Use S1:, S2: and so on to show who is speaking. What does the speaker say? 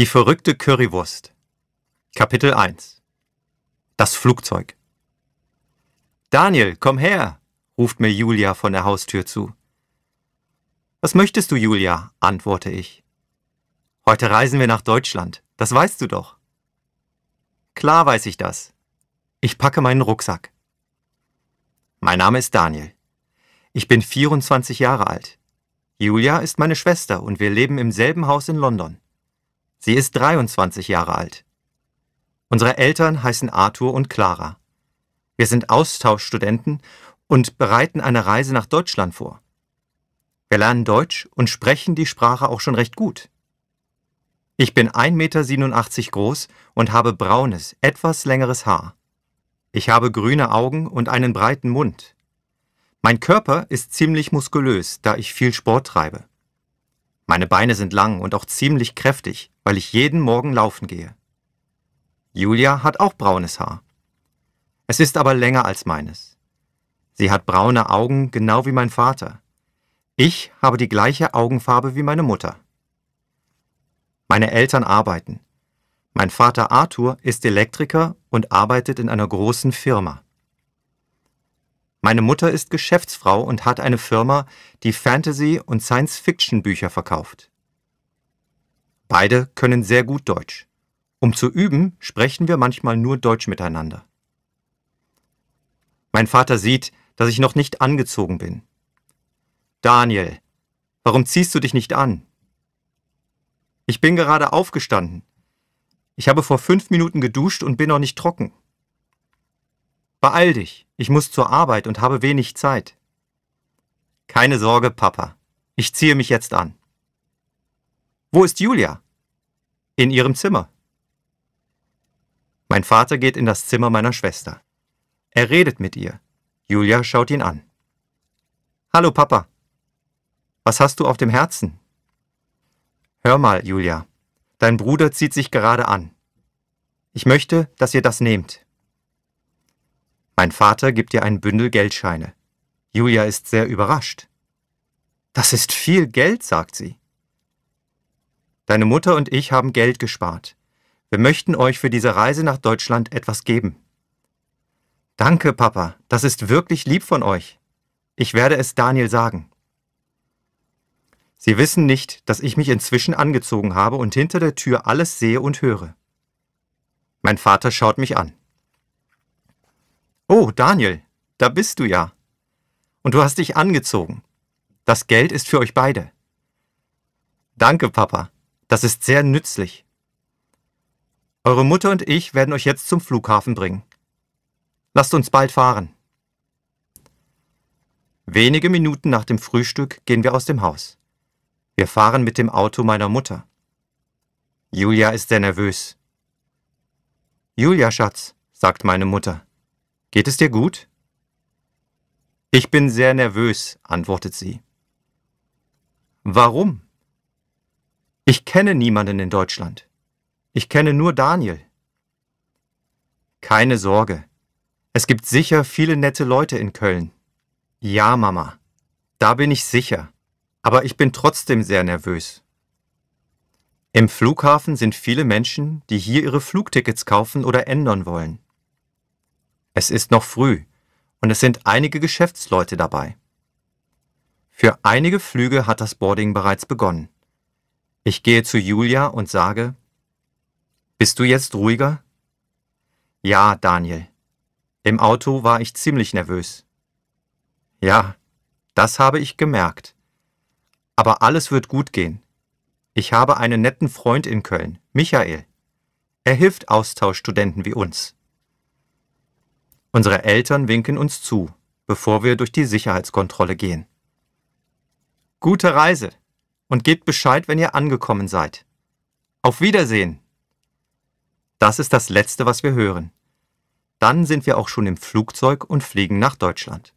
S1: Die verrückte Currywurst. Kapitel 1 Das Flugzeug. Daniel, komm her, ruft mir Julia von der Haustür zu. Was möchtest du, Julia? antworte ich. Heute reisen wir nach Deutschland, das weißt du doch. Klar weiß ich das. Ich packe meinen Rucksack. Mein Name ist Daniel. Ich bin 24 Jahre alt. Julia ist meine Schwester und wir leben im selben Haus in London. Sie ist 23 Jahre alt. Unsere Eltern heißen Arthur und Clara. Wir sind Austauschstudenten und bereiten eine Reise nach Deutschland vor. Wir lernen Deutsch und sprechen die Sprache auch schon recht gut. Ich bin 1,87 Meter groß und habe braunes, etwas längeres Haar. Ich habe grüne Augen und einen breiten Mund. Mein Körper ist ziemlich muskulös, da ich viel Sport treibe. Meine Beine sind lang und auch ziemlich kräftig weil ich jeden Morgen laufen gehe. Julia hat auch braunes Haar. Es ist aber länger als meines. Sie hat braune Augen, genau wie mein Vater. Ich habe die gleiche Augenfarbe wie meine Mutter. Meine Eltern arbeiten. Mein Vater Arthur ist Elektriker und arbeitet in einer großen Firma. Meine Mutter ist Geschäftsfrau und hat eine Firma, die Fantasy- und Science-Fiction-Bücher verkauft. Beide können sehr gut Deutsch. Um zu üben, sprechen wir manchmal nur Deutsch miteinander. Mein Vater sieht, dass ich noch nicht angezogen bin. Daniel, warum ziehst du dich nicht an? Ich bin gerade aufgestanden. Ich habe vor fünf Minuten geduscht und bin noch nicht trocken. Beeil dich, ich muss zur Arbeit und habe wenig Zeit. Keine Sorge, Papa. Ich ziehe mich jetzt an. Wo ist Julia? In ihrem Zimmer. Mein Vater geht in das Zimmer meiner Schwester. Er redet mit ihr. Julia schaut ihn an. Hallo Papa. Was hast du auf dem Herzen? Hör mal, Julia. Dein Bruder zieht sich gerade an. Ich möchte, dass ihr das nehmt. Mein Vater gibt ihr ein Bündel Geldscheine. Julia ist sehr überrascht. Das ist viel Geld, sagt sie. Deine Mutter und ich haben Geld gespart. Wir möchten euch für diese Reise nach Deutschland etwas geben. Danke, Papa, das ist wirklich lieb von euch. Ich werde es Daniel sagen. Sie wissen nicht, dass ich mich inzwischen angezogen habe und hinter der Tür alles sehe und höre. Mein Vater schaut mich an. Oh, Daniel, da bist du ja. Und du hast dich angezogen. Das Geld ist für euch beide. Danke, Papa. Das ist sehr nützlich. Eure Mutter und ich werden euch jetzt zum Flughafen bringen. Lasst uns bald fahren. Wenige Minuten nach dem Frühstück gehen wir aus dem Haus. Wir fahren mit dem Auto meiner Mutter. Julia ist sehr nervös. Julia, Schatz, sagt meine Mutter, geht es dir gut? Ich bin sehr nervös, antwortet sie. Warum? Ich kenne niemanden in Deutschland. Ich kenne nur Daniel. Keine Sorge. Es gibt sicher viele nette Leute in Köln. Ja, Mama. Da bin ich sicher. Aber ich bin trotzdem sehr nervös. Im Flughafen sind viele Menschen, die hier ihre Flugtickets kaufen oder ändern wollen. Es ist noch früh und es sind einige Geschäftsleute dabei. Für einige Flüge hat das Boarding bereits begonnen. Ich gehe zu Julia und sage, Bist du jetzt ruhiger? Ja, Daniel. Im Auto war ich ziemlich nervös. Ja, das habe ich gemerkt. Aber alles wird gut gehen. Ich habe einen netten Freund in Köln, Michael. Er hilft Austauschstudenten wie uns. Unsere Eltern winken uns zu, bevor wir durch die Sicherheitskontrolle gehen. Gute Reise! und gebt Bescheid, wenn ihr angekommen seid. Auf Wiedersehen! Das ist das Letzte, was wir hören. Dann sind wir auch schon im Flugzeug und fliegen nach Deutschland.